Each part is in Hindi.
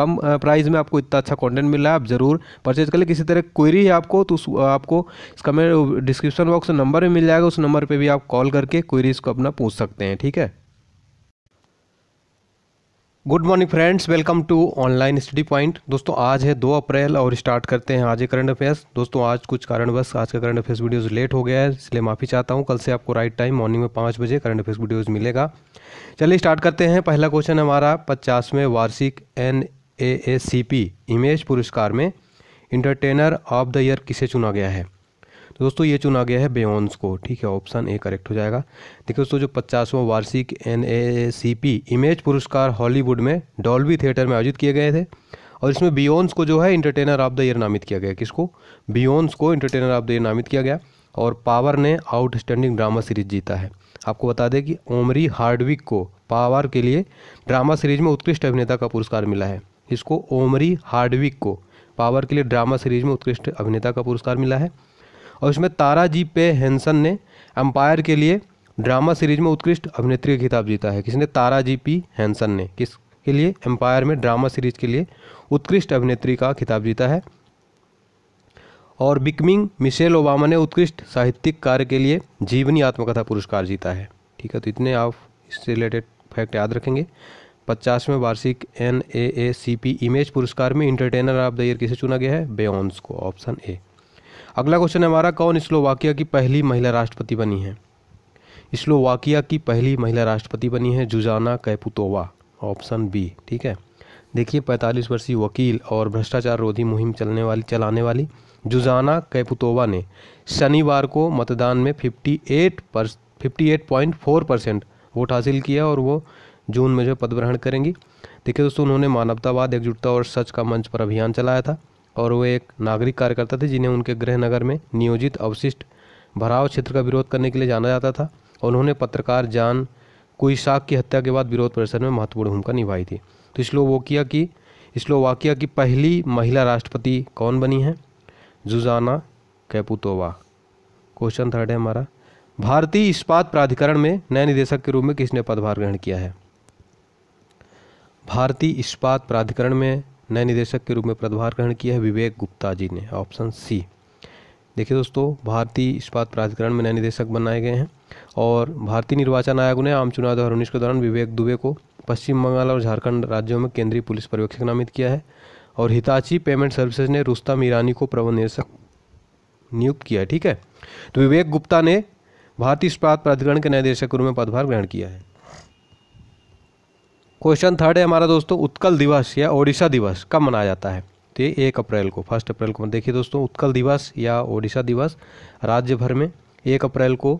कम प्राइस में आपको इतना अच्छा कंटेंट मिल रहा है आप ज़रूर परचेज कर ले किसी तरह क्वेरी है आपको तो आपको इसका मेरे डिस्क्रिप्शन बॉक्स नंबर भी मिल जाएगा उस नंबर पर भी आप कॉल करके क्वेरीज़ को अपना पूछ सकते हैं ठीक है good morning friends welcome to online study point दोस्तों आज है दो अप्रैल और स्टार्ट करते हैं आज करंट अफेयर्स दोस्तों आज कुछ कारणवश आज का करंट अफेयर्स वीडियोस लेट हो गया है इसलिए माफ़ी चाहता हूँ कल से आपको राइट टाइम मॉर्निंग में पाँच बजे करंट अफेयर्स वीडियोस मिलेगा चलिए स्टार्ट करते हैं पहला क्वेश्चन हमारा पचासवें वार्षिक N A A C P image पुरस्कार में इंटरटेनर ऑफ द ईयर किसे चुना गया है तो दोस्तों ये चुना गया है बेयोन्स को ठीक है ऑप्शन ए करेक्ट हो जाएगा देखिए दोस्तों जो पचासवां वार्षिक N A C P image पुरस्कार हॉलीवुड में डॉल्बी थिएटर में आयोजित किए गए थे और इसमें बियोन्स को जो है इंटरटेनर ऑफ द ईयर नामित किया गया किसको बियोन्स को इंटरटेनर ऑफ द ईयर नामित किया गया और पावर ने आउटस्टैंडिंग ड्रामा सीरीज जीता है आपको बता दें कि ओमरी हार्डविक को पावर के लिए ड्रामा सीरीज में उत्कृष्ट अभिनेता का पुरस्कार मिला है जिसको ओमरी हार्डविक को पावर के लिए ड्रामा सीरीज में उत्कृष्ट अभिनेता का पुरस्कार मिला है और इसमें तारा जी पे हैंसन ने एम्पायर के लिए ड्रामा सीरीज में उत्कृष्ट अभिनेत्री का खिताब जीता है किसने तारा जी पी हैंसन ने किस के लिए एम्पायर में ड्रामा सीरीज के लिए उत्कृष्ट अभिनेत्री का खिताब जीता है और बिकमिंग मिशेल ओबामा ने उत्कृष्ट साहित्यिक कार्य के लिए जीवनी आत्मकथा पुरस्कार जीता है ठीक है तो इतने आप इससे रिलेटेड फैक्ट याद रखेंगे पचासवें वार्षिक N A A C P image पुरस्कार में इंटरटेनर ऑफ द ईयर किसे चुना गया है बेयोन्स को ऑप्शन ए अगला क्वेश्चन हमारा कौन स्लोवाकिया की पहली महिला राष्ट्रपति बनी है स्लोवाकिया की पहली महिला राष्ट्रपति बनी है जुजाना कैपुतोवा ऑप्शन बी ठीक है देखिए 45 वर्षीय वकील और भ्रष्टाचार रोधी मुहिम चलने वाली चलाने वाली जुजाना कैपुतोवा ने शनिवार को मतदान में 58 पर फोर परसेंट वोट हासिल किया और वो जून में जो पद ग्रहण करेंगी देखिए दोस्तों उन्होंने मानवतावाद एकजुटता और सच का मंच पर अभियान चलाया था और वो एक नागरिक कार्यकर्ता थे जिन्हें उनके गृह नगर में नियोजित अवशिष्ट भराव क्षेत्र का विरोध करने के लिए जाना जाता था और उन्होंने पत्रकार जान कुइशाक की हत्या के बाद विरोध प्रदर्शन में महत्वपूर्ण भूमिका निभाई थी तो स्लोवोकिया की वाकिया की पहली महिला राष्ट्रपति कौन बनी है जुजाना कैपुतोवा क्वेश्चन थर्ड है हमारा भारतीय इस्पात प्राधिकरण में नए निदेशक के रूप में किसने पदभार ग्रहण किया है भारतीय इस्पात प्राधिकरण में नए निदेशक के रूप में पदभार ग्रहण किया है विवेक गुप्ता जी ने ऑप्शन सी देखिए दोस्तों भारतीय इस्पात प्राधिकरण में नए निदेशक बनाए गए हैं और भारतीय निर्वाचन आयोग ने आम चुनाव दो हज़ार उन्नीस के दौरान विवेक दुबे को पश्चिम बंगाल और झारखंड राज्यों में केंद्रीय पुलिस पर्यवेक्षक नामित किया है और हिताची पेमेंट सर्विसेज ने रुस्तम ईरानी को प्रबंध निदेशक नियुक्त किया है ठीक है तो विवेक गुप्ता ने भारतीय इस्पात प्राधिकरण के नए निदेशक के रूप में पदभार ग्रहण किया है क्वेश्चन थर्ड है हमारा दोस्तों उत्कल दिवस या ओडिशा दिवस कब मनाया जाता है तो ये एक अप्रैल को फर्स्ट अप्रैल को देखिए दोस्तों उत्कल दिवस या ओडिशा दिवस राज्य भर में एक अप्रैल को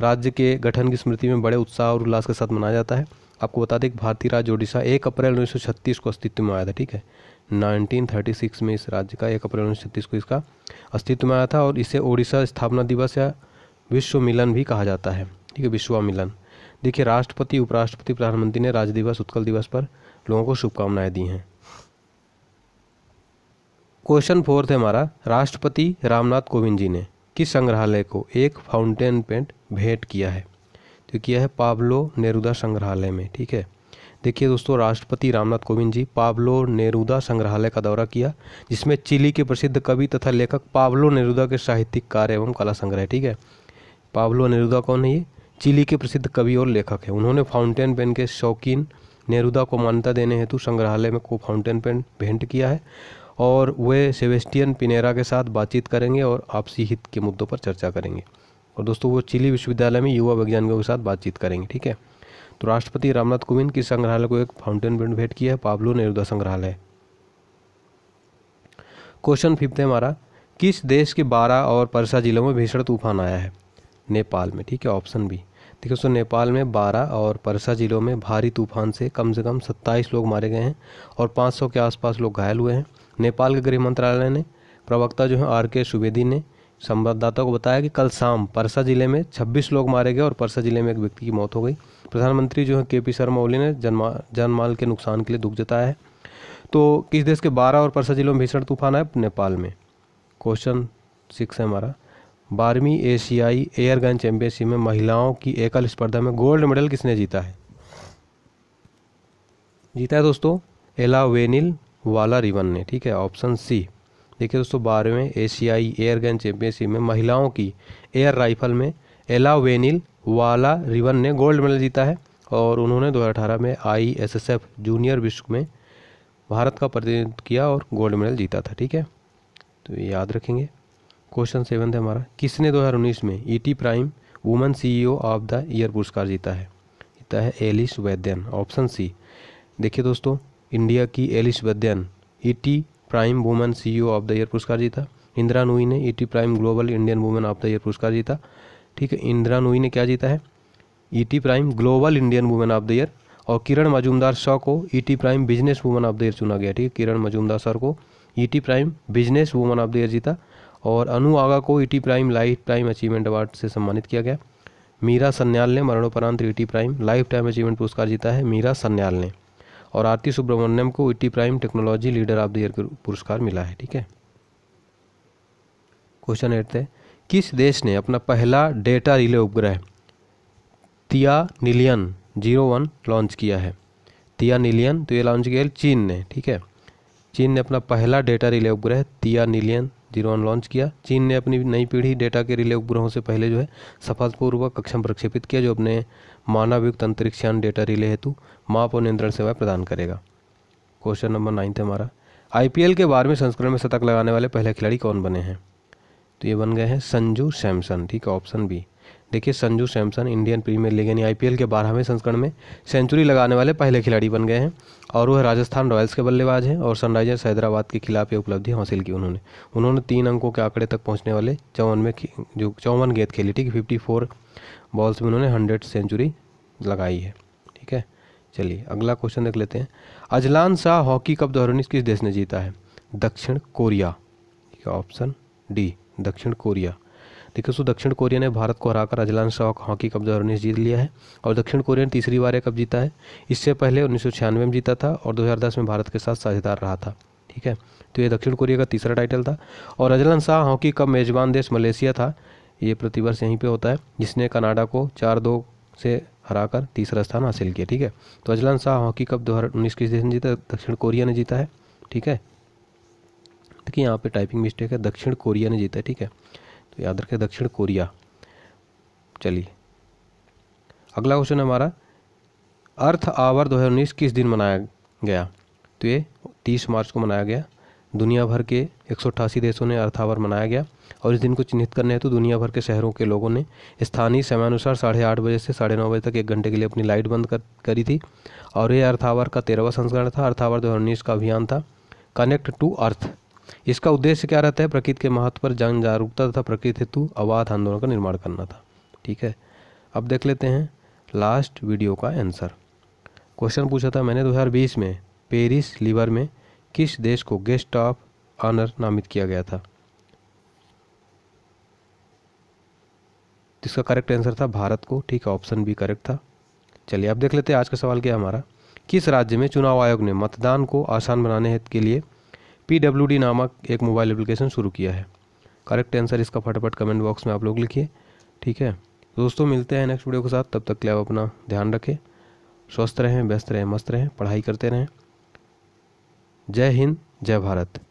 राज्य के गठन की स्मृति में बड़े उत्साह और उल्लास के साथ मनाया जाता है आपको बता दें कि भारतीय राज्य ओडिशा एक अप्रैल उन्नीस को अस्तित्व में आया था ठीक है 1936 में इस राज्य का एक अप्रैल उन्नीस को इसका अस्तित्व में आया था और इसे ओडिशा स्थापना दिवस या विश्व मिलन भी कहा जाता है ठीक है विश्वा मिलन देखिए राष्ट्रपति उपराष्ट्रपति प्रधानमंत्री ने राज्य दिवस उत्कल दिवस पर लोगों को शुभकामनाएं दी हैं क्वेश्चन फोर्थ है हमारा राष्ट्रपति रामनाथ कोविंद जी ने किस संग्रहालय को एक फाउंटेन पेंट भेंट किया है तो किया है पाब्लो नेरुदा संग्रहालय में ठीक है देखिए दोस्तों राष्ट्रपति रामनाथ कोविंद जी पाब्लो नेरुदा संग्रहालय का दौरा किया जिसमें चिली के प्रसिद्ध कवि तथा लेखक पाब्लो नेरुदा के साहित्यिक कार्य एवं कला संग्रह ठीक है पाब्लो नेरुदा कौन है ये चिली के प्रसिद्ध कवि और लेखक हैं उन्होंने फाउंटेन पेन के शौकीन नेहरुदा को मान्यता देने हेतु संग्रहालय में को फाउंटेन पेन भेंट किया है और वे सेवेस्टियन पिनेरा के साथ बातचीत करेंगे और आपसी हित के मुद्दों पर चर्चा करेंगे और दोस्तों वो चिली विश्वविद्यालय में युवा वैज्ञानिकों के साथ बातचीत करेंगे ठीक है तो राष्ट्रपति रामनाथ कोविंद की संग्रहालय को एक फाउंटेन पेन भेंट किया है पाब्लो नेहरुदा संग्रहालय क्वेश्चन फिफ्थ है हमारा किस देश के बारह और परसा जिलों में भीषण तूफान आया है नेपाल में ठीक है ऑप्शन बी देखिए है दोस्तों नेपाल में 12 और परसा जिलों में भारी तूफान से कम से कम 27 लोग मारे गए हैं और 500 के आसपास लोग घायल हुए हैं नेपाल के गृह मंत्रालय ने प्रवक्ता जो है आर के सुवेदी ने संवाददाता को बताया कि कल शाम परसा जिले में 26 लोग मारे गए और परसा जिले में एक व्यक्ति की मौत हो गई प्रधानमंत्री जो है के पी शर्मा ओली ने जनमा जनमाल के नुकसान के लिए दुख जताया है तो किस देश के बारह और परसा जिलों में भीषण तूफान है नेपाल में क्वेश्चन सिक्स है हमारा बारहवीं एशियाई एयरगन चैंपियनशिप में महिलाओं की एकल स्पर्धा में गोल्ड मेडल किसने जीता है जीता है दोस्तों एला वेनिल वाला रिवन ने ठीक है ऑप्शन सी देखिए दोस्तों बारहवें एशियाई एयरगन चैंपियनशिप में महिलाओं की एयर राइफल में एला वेनिल वाला रिवन ने गोल्ड मेडल जीता है और उन्होंने 2018 में आई जूनियर विश्व में भारत का प्रतिनिधित्व किया और गोल्ड मेडल जीता था ठीक है तो ये याद रखेंगे क्वेश्चन सेवन है हमारा किसने 2019 में ET prime woman CEO of the year पुरस्कार जीता है जीता है एलिस वैद्यन ऑप्शन सी देखिए दोस्तों इंडिया की Alice Vaidyan ET prime women CEO of the year पुरस्कार जीता इंदिरा नूई ने ET prime global Indian women of the year पुरस्कार जीता ठीक है इंदिरा नूई ने क्या जीता है ET prime global Indian women of the year और किरण मजूमदार शाह को ET prime business women of the year चुना गया ठीक है किरण मजूमदार सर को ET prime business women of the year जीता और अनु आगा को ET prime lifetime achievement award से सम्मानित किया गया मीरा सन्याल ने मरणोपरांत ET prime lifetime achievement पुरस्कार जीता है मीरा सन्याल ने और आरती सुब्रमण्यम को ET prime technology leader of the year पुरस्कार मिला है ठीक है क्वेश्चन एट थे किस देश ने अपना पहला डेटा रिले उपग्रह तिया निलियन जीरो वन लॉन्च किया है तिया निलियन तो ये लॉन्च किया चीन ने ठीक है चीन ने अपना पहला डेटा रिले उपग्रह तिया निलियन जीरो वन लॉन्च किया चीन ने अपनी नई पीढ़ी डेटा के रिले उपग्रहों से पहले जो है सफलतापूर्वक कक्षम प्रक्षेपित किया जो अपने मानवयुक्त अंतरिक्षयान डेटा रिले हेतु माप और नियंत्रण सेवाएं प्रदान करेगा क्वेश्चन नंबर नाइन्थ हमारा एल के बारहवें संस्करण में शतक लगाने वाले पहले खिलाड़ी कौन बने हैं तो ये बन गए हैं संजू सैमसन ठीक है ऑप्शन बी देखिए Sanju Samson Indian Premier League यानी आईपीएल के बारहवें संस्करण में सेंचुरी लगाने वाले पहले खिलाड़ी बन गए हैं और वह राजस्थान रॉयल्स के बल्लेबाज हैं और सनराइजर्स हैदराबाद के खिलाफ ये उपलब्धि हासिल की उन्होंने उन्होंने तीन अंकों के आंकड़े तक पहुँचने वाले चौवन में जो चौवन गेंद खेली ठीक फिफ्टी फोर बॉल्स में उन्होंने हंड्रेड सेंचुरी लगाई है ठीक है चलिए अगला क्वेश्चन देख लेते हैं अजलान शाह हॉकी कप दो किस देश ने जीता है दक्षिण कोरिया ऑप्शन डी दक्षिण कोरिया देखिए सो दक्षिण कोरिया ने भारत को हराकर अजलान शॉक हॉकी कप दो हज़ार उन्नीस जीत लिया है और दक्षिण कोरिया ने तीसरी बार यह कप जीता है इससे पहले उन्नीस सौ छियानवे में जीता था और 2010 में भारत के साथ साझेदार रहा था ठीक है तो ये दक्षिण कोरिया का तीसरा टाइटल था और अजलन शाह हॉकी कप मेज़बान देश मलेशिया था ये प्रतिवर्ष यहीं पर होता है जिसने कनाडा को चार दो से हराकर तीसरा स्थान हासिल किया ठीक है तो अजलन शाह हॉकी कप दो हज़ार उन्नीस किस देश ने जीता दक्षिण कोरिया ने जीता है ठीक है देखिए यहाँ पे टाइपिंग मिस्टेक है दक्षिण कोरिया ने जीता है ठीक है याद रखें दक्षिण कोरिया चलिए अगला क्वेश्चन हमारा अर्थ आवर 2019 किस दिन मनाया गया तो ये 30 मार्च को मनाया गया दुनिया भर के एक देशों ने अर्थ आवर मनाया गया और इस दिन को चिन्हित करने हेतु तो दुनिया भर के शहरों के लोगों ने स्थानीय समयानुसार साढ़े आठ बजे से साढ़े नौ बजे तक एक घंटे के लिए अपनी लाइट बंद कर करी थी और ये अर्थ आवर का तेरहवा संस्करण था अर्थ आवर दो का अभियान था कनेक्ट टू अर्थ इसका उद्देश्य क्या रहता है प्रकृति के महत्व पर जन जागरूकता तथा प्रकृति हेतु अबाध आंदोलन का निर्माण करना था ठीक है अब देख लेते हैं लास्ट वीडियो का आंसर क्वेश्चन पूछा था मैंने 2020 में पेरिस लीवर में किस देश को गेस्ट ऑफ ऑनर नामित किया गया था जिसका करेक्ट आंसर था भारत को ठीक है ऑप्शन बी करेक्ट था चलिए अब देख लेते हैं आज का सवाल क्या हमारा किस राज्य में चुनाव आयोग ने मतदान को आसान बनाने के लिए पी नामक एक मोबाइल एप्लीकेशन शुरू किया है करेक्ट आंसर इसका फटाफट कमेंट बॉक्स में आप लोग लिखिए ठीक है दोस्तों मिलते हैं नेक्स्ट वीडियो के साथ तब तक के लिए आप अपना ध्यान रखें स्वस्थ रहें व्यस्त रहें मस्त रहें पढ़ाई करते रहें जय हिंद जय भारत